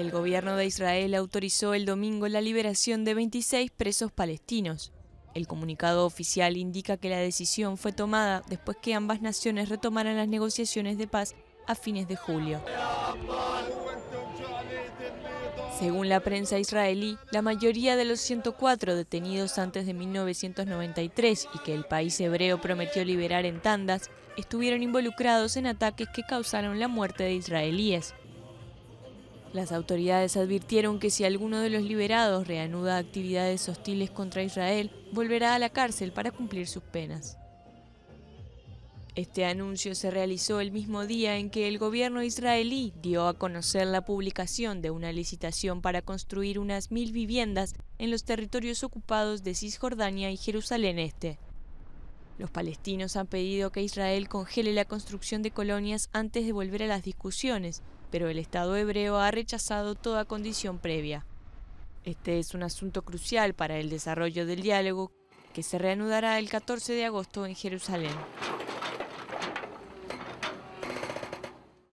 El gobierno de Israel autorizó el domingo la liberación de 26 presos palestinos. El comunicado oficial indica que la decisión fue tomada después que ambas naciones retomaran las negociaciones de paz a fines de julio. Según la prensa israelí, la mayoría de los 104 detenidos antes de 1993 y que el país hebreo prometió liberar en tandas, estuvieron involucrados en ataques que causaron la muerte de israelíes. Las autoridades advirtieron que si alguno de los liberados reanuda actividades hostiles contra Israel, volverá a la cárcel para cumplir sus penas. Este anuncio se realizó el mismo día en que el gobierno israelí dio a conocer la publicación de una licitación para construir unas mil viviendas en los territorios ocupados de Cisjordania y Jerusalén Este. Los palestinos han pedido que Israel congele la construcción de colonias antes de volver a las discusiones, pero el Estado hebreo ha rechazado toda condición previa. Este es un asunto crucial para el desarrollo del diálogo que se reanudará el 14 de agosto en Jerusalén.